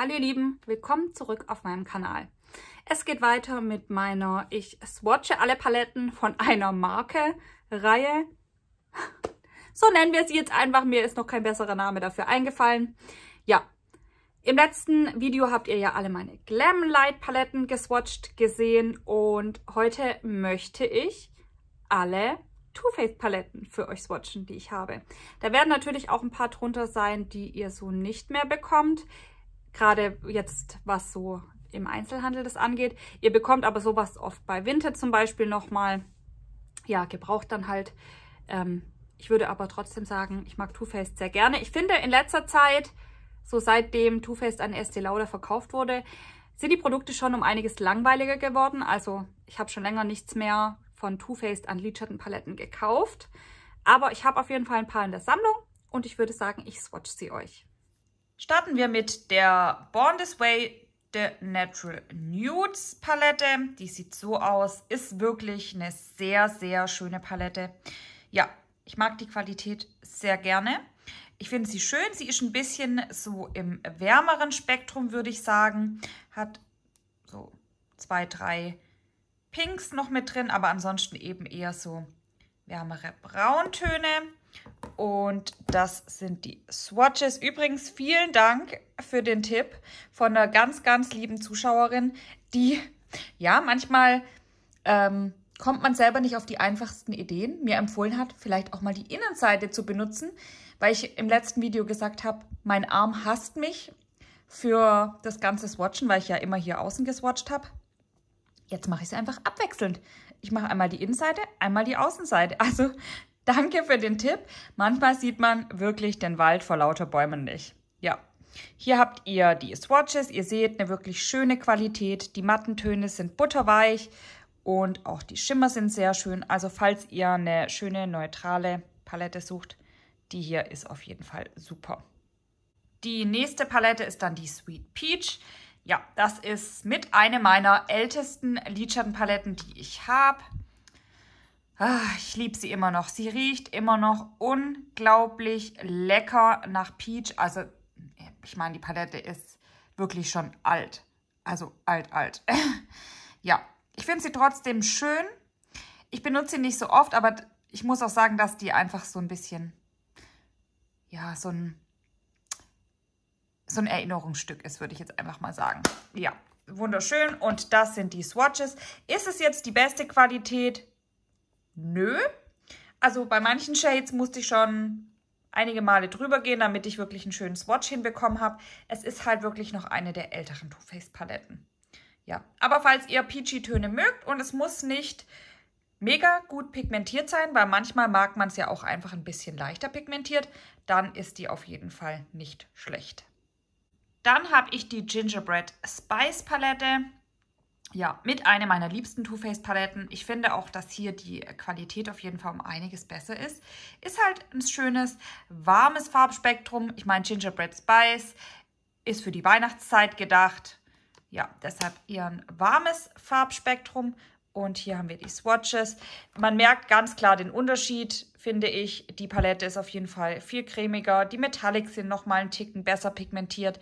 Hallo ihr Lieben, willkommen zurück auf meinem Kanal. Es geht weiter mit meiner Ich swatche alle Paletten von einer Marke Reihe. So nennen wir sie jetzt einfach, mir ist noch kein besserer Name dafür eingefallen. Ja, im letzten Video habt ihr ja alle meine Glam Light Paletten geswatcht gesehen und heute möchte ich alle Too Faced Paletten für euch swatchen, die ich habe. Da werden natürlich auch ein paar drunter sein, die ihr so nicht mehr bekommt gerade jetzt was so im Einzelhandel das angeht. Ihr bekommt aber sowas oft bei Vinted zum Beispiel nochmal, ja, gebraucht dann halt. Ähm, ich würde aber trotzdem sagen, ich mag Too Faced sehr gerne. Ich finde in letzter Zeit, so seitdem Too Faced an Estee Lauder verkauft wurde, sind die Produkte schon um einiges langweiliger geworden. Also ich habe schon länger nichts mehr von Too Faced an Lidschattenpaletten gekauft. Aber ich habe auf jeden Fall ein paar in der Sammlung und ich würde sagen, ich swatch sie euch. Starten wir mit der Born This Way The Natural Nudes Palette. Die sieht so aus, ist wirklich eine sehr, sehr schöne Palette. Ja, ich mag die Qualität sehr gerne. Ich finde sie schön. Sie ist ein bisschen so im wärmeren Spektrum, würde ich sagen. Hat so zwei, drei Pinks noch mit drin, aber ansonsten eben eher so wärmere Brauntöne. Und das sind die Swatches. Übrigens vielen Dank für den Tipp von einer ganz, ganz lieben Zuschauerin, die, ja, manchmal ähm, kommt man selber nicht auf die einfachsten Ideen, mir empfohlen hat, vielleicht auch mal die Innenseite zu benutzen, weil ich im letzten Video gesagt habe, mein Arm hasst mich für das ganze Swatchen, weil ich ja immer hier außen geswatcht habe. Jetzt mache ich es einfach abwechselnd. Ich mache einmal die Innenseite, einmal die Außenseite. Also danke für den Tipp. Manchmal sieht man wirklich den Wald vor lauter Bäumen nicht. Ja. Hier habt ihr die Swatches. Ihr seht eine wirklich schöne Qualität. Die matten Töne sind butterweich und auch die Schimmer sind sehr schön. Also falls ihr eine schöne neutrale Palette sucht, die hier ist auf jeden Fall super. Die nächste Palette ist dann die Sweet Peach ja, das ist mit einer meiner ältesten Lidschattenpaletten, die ich habe. Ah, ich liebe sie immer noch. Sie riecht immer noch unglaublich lecker nach Peach. Also, ich meine, die Palette ist wirklich schon alt. Also alt, alt. ja, ich finde sie trotzdem schön. Ich benutze sie nicht so oft, aber ich muss auch sagen, dass die einfach so ein bisschen, ja, so ein so ein Erinnerungsstück ist, würde ich jetzt einfach mal sagen. Ja, wunderschön. Und das sind die Swatches. Ist es jetzt die beste Qualität? Nö. Also bei manchen Shades musste ich schon einige Male drüber gehen, damit ich wirklich einen schönen Swatch hinbekommen habe. Es ist halt wirklich noch eine der älteren Too Faced Paletten. Ja, aber falls ihr Peachy-Töne mögt und es muss nicht mega gut pigmentiert sein, weil manchmal mag man es ja auch einfach ein bisschen leichter pigmentiert, dann ist die auf jeden Fall nicht schlecht. Dann habe ich die Gingerbread Spice Palette. Ja, mit einer meiner liebsten Too Faced Paletten. Ich finde auch, dass hier die Qualität auf jeden Fall um einiges besser ist. Ist halt ein schönes, warmes Farbspektrum. Ich meine, Gingerbread Spice ist für die Weihnachtszeit gedacht. Ja, deshalb eher ein warmes Farbspektrum. Und hier haben wir die Swatches. Man merkt ganz klar den Unterschied, finde ich. Die Palette ist auf jeden Fall viel cremiger. Die Metallics sind nochmal einen Ticken besser pigmentiert.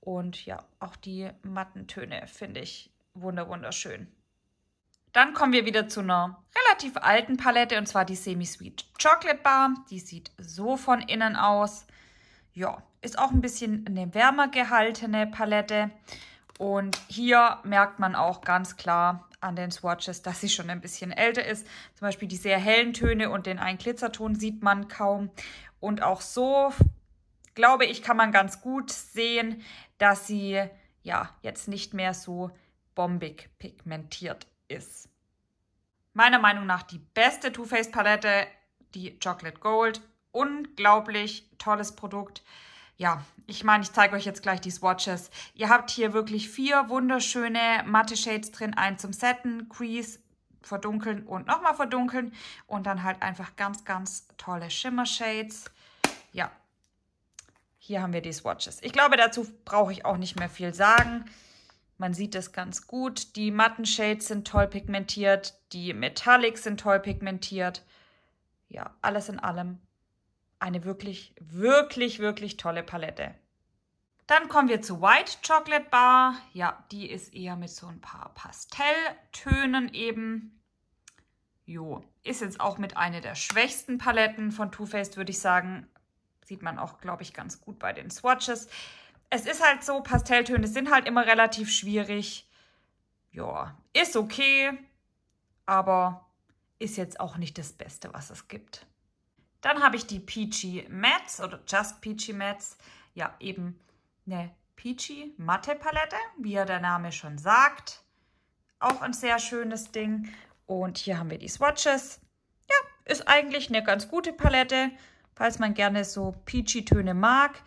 Und ja, auch die matten Töne finde ich wunderschön. Dann kommen wir wieder zu einer relativ alten Palette und zwar die Semi-Sweet Chocolate Bar. Die sieht so von innen aus. Ja, ist auch ein bisschen eine wärmer gehaltene Palette. Und hier merkt man auch ganz klar, an den Swatches, dass sie schon ein bisschen älter ist. Zum Beispiel die sehr hellen Töne und den einen Glitzerton sieht man kaum. Und auch so, glaube ich, kann man ganz gut sehen, dass sie ja jetzt nicht mehr so bombig pigmentiert ist. Meiner Meinung nach die beste Too Faced Palette, die Chocolate Gold. Unglaublich tolles Produkt ja, ich meine, ich zeige euch jetzt gleich die Swatches. Ihr habt hier wirklich vier wunderschöne matte Shades drin. Einen zum Setten, Crease, verdunkeln und nochmal verdunkeln. Und dann halt einfach ganz, ganz tolle Shimmer-Shades. Ja, hier haben wir die Swatches. Ich glaube, dazu brauche ich auch nicht mehr viel sagen. Man sieht es ganz gut. Die matten Shades sind toll pigmentiert. Die Metallics sind toll pigmentiert. Ja, alles in allem eine wirklich, wirklich, wirklich tolle Palette. Dann kommen wir zu White Chocolate Bar. Ja, die ist eher mit so ein paar Pastelltönen eben. Jo, ist jetzt auch mit einer der schwächsten Paletten von Too Faced, würde ich sagen. Sieht man auch, glaube ich, ganz gut bei den Swatches. Es ist halt so, Pastelltöne sind halt immer relativ schwierig. Ja, ist okay, aber ist jetzt auch nicht das Beste, was es gibt. Dann habe ich die Peachy Mats oder Just Peachy Mats. Ja, eben eine Peachy Matte Palette, wie ja der Name schon sagt. Auch ein sehr schönes Ding. Und hier haben wir die Swatches. Ja, ist eigentlich eine ganz gute Palette, falls man gerne so peachy Töne mag.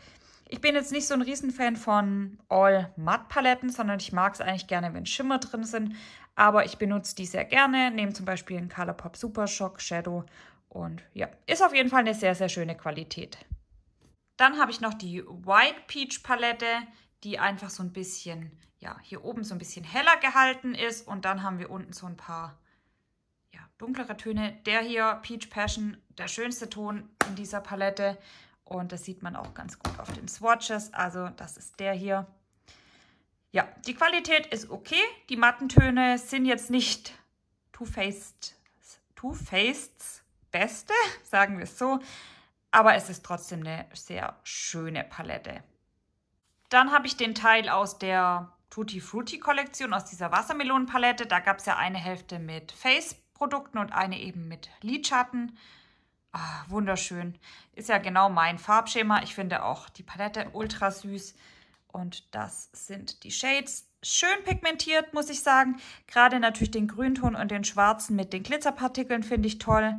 Ich bin jetzt nicht so ein Riesenfan von All-Matt-Paletten, sondern ich mag es eigentlich gerne, wenn Schimmer drin sind. Aber ich benutze die sehr gerne, nehme zum Beispiel einen Colourpop Super Shock Shadow und ja, ist auf jeden Fall eine sehr, sehr schöne Qualität. Dann habe ich noch die White Peach Palette, die einfach so ein bisschen, ja, hier oben so ein bisschen heller gehalten ist. Und dann haben wir unten so ein paar ja, dunklere Töne. Der hier, Peach Passion, der schönste Ton in dieser Palette. Und das sieht man auch ganz gut auf den Swatches. Also das ist der hier. Ja, die Qualität ist okay. Die matten Töne sind jetzt nicht Too Faced, Too Faced beste, sagen wir es so. Aber es ist trotzdem eine sehr schöne Palette. Dann habe ich den Teil aus der Tutti Frutti Kollektion, aus dieser Wassermelonenpalette. Da gab es ja eine Hälfte mit Face-Produkten und eine eben mit Lidschatten. Ah, wunderschön. Ist ja genau mein Farbschema. Ich finde auch die Palette ultra süß. Und das sind die Shades. Schön pigmentiert, muss ich sagen. Gerade natürlich den Grünton und den Schwarzen mit den Glitzerpartikeln finde ich toll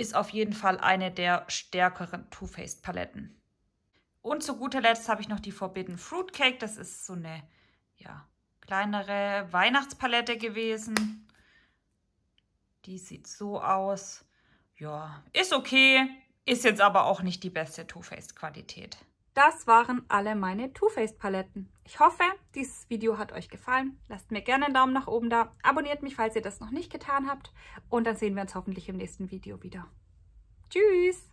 ist auf jeden Fall eine der stärkeren Too Faced Paletten. Und zu guter Letzt habe ich noch die Forbidden Fruit Cake. Das ist so eine ja, kleinere Weihnachtspalette gewesen. Die sieht so aus. Ja, ist okay. Ist jetzt aber auch nicht die beste Too Faced Qualität. Das waren alle meine Too Faced Paletten. Ich hoffe, dieses Video hat euch gefallen. Lasst mir gerne einen Daumen nach oben da. Abonniert mich, falls ihr das noch nicht getan habt. Und dann sehen wir uns hoffentlich im nächsten Video wieder. Tschüss!